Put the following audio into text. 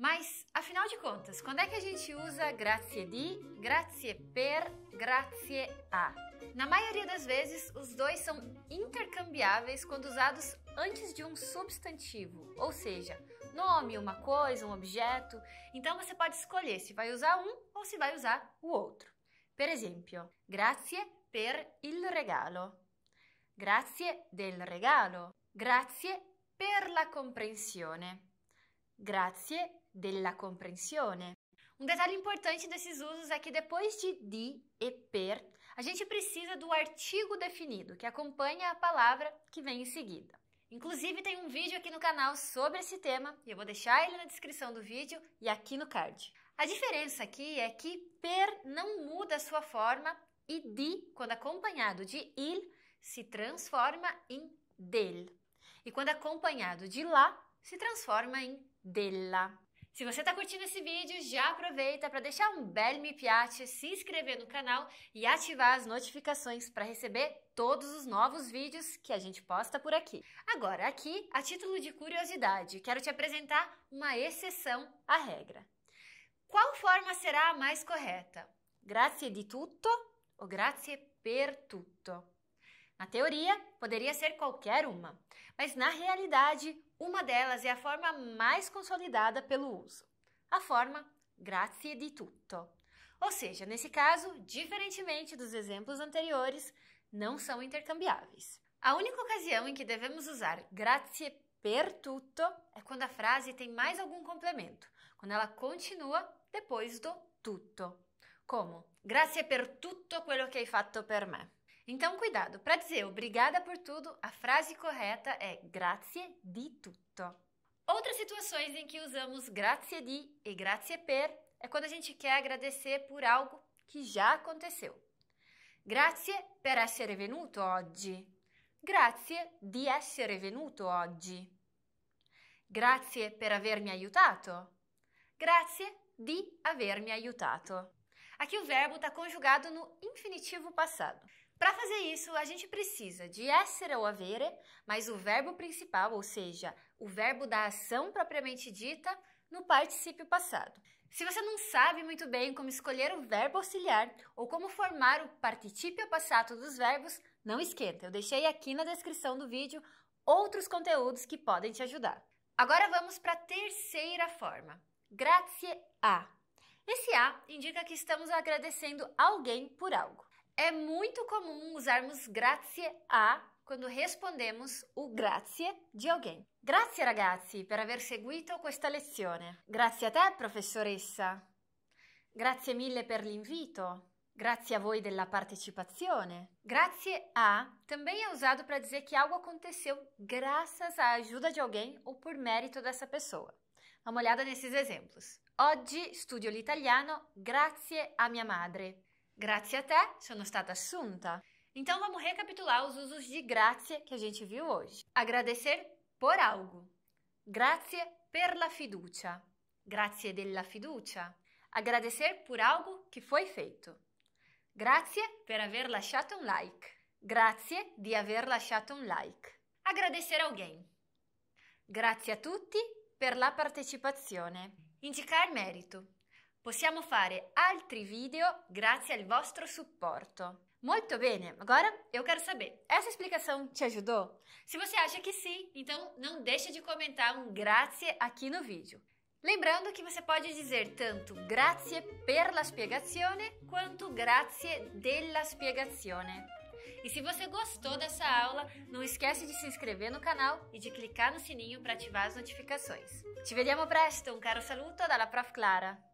Mas, afinal de contas, quando é que a gente usa grazie di, grazie per, grazie a? Na maioria das vezes, os dois são intercambiáveis quando usados antes de um substantivo, ou seja, nome, uma coisa, um objeto. Então você pode escolher se vai usar um ou se vai usar o outro. Por exemplo, grazie per il regalo. Grazie del regalo. Grazie per la comprensione. Grazie della comprensione. Um detalhe importante desses usos é que depois de de e per, a gente precisa do artigo definido, que acompanha a palavra que vem em seguida. Inclusive, tem um vídeo aqui no canal sobre esse tema e eu vou deixar ele na descrição do vídeo e aqui no card. A diferença aqui é que per não muda a sua forma e de, quando acompanhado de il, se transforma em del. E quando acompanhado de lá, se transforma em della. Se você está curtindo esse vídeo, já aproveita para deixar um belo me piate, se inscrever no canal e ativar as notificações para receber todos os novos vídeos que a gente posta por aqui. Agora, aqui, a título de curiosidade, quero te apresentar uma exceção à regra. Qual forma será a mais correta? Grazie di tutto ou grazie per tutto? Na teoria, poderia ser qualquer uma, mas na realidade, uma delas é a forma mais consolidada pelo uso, a forma grazie di tutto. Ou seja, nesse caso, diferentemente dos exemplos anteriores, não são intercambiáveis. A única ocasião em que devemos usar grazie per tutto é quando a frase tem mais algum complemento, quando ela continua depois do tutto. Como grazie per tutto quello che hai fatto per me. Então, cuidado, para dizer obrigada por tudo, a frase correta é grazie di tutto. Outras situações em que usamos grazie di e grazie per é quando a gente quer agradecer por algo que já aconteceu. Grazie per essere venuto oggi. Grazie di essere venuto oggi. Grazie per avermi aiutato. Grazie di avermi aiutato. Aqui o verbo está conjugado no infinitivo passado. Para fazer isso, a gente precisa de essere ou avere, mas o verbo principal, ou seja, o verbo da ação propriamente dita, no particípio passado. Se você não sabe muito bem como escolher o verbo auxiliar ou como formar o particípio passado dos verbos, não esqueça, eu deixei aqui na descrição do vídeo outros conteúdos que podem te ajudar. Agora vamos para a terceira forma, grazie a. Esse a indica que estamos agradecendo alguém por algo. É muito comum usarmos grazie a quando respondemos o grazie di alguém. Grazie ragazzi per aver seguito questa lezione. Grazie a te professoressa. Grazie mille per l'invito. Grazie a voi della partecipazione. Grazie a também è usato per dire che algo aconteceu graças à ajuda di alguém o por mérito dessa pessoa. Dá uma olhada nesses exemplos. Oggi studio l'italiano grazie a mia madre. Grazie a te, sono stata assunta. Então vamos recapitular os usos de grazie que a gente viu hoje. Agradecer por algo. Grazie per la fiducia. Grazie della fiducia. Agradecer por algo que foi feito. Grazie per aver lasciato un like. Grazie di aver lasciato un like. Agradecer alguém. Grazie a tutti per la partecipazione. Indicar mérito. Possiamo fare altri video grazie al vostro supporto. Muito bem, agora eu quero saber, essa explicação te ajudou? Se você acha que sim, então não deixe de comentar um grazie aqui no vídeo. Lembrando que você pode dizer tanto grazie per la spiegazione quanto grazie della spiegazione. E se você gostou dessa aula, não esquece de se inscrever no canal e de clicar no sininho para ativar as notificações. Ci vediamo presto, um caro saluto dalla Prof Clara.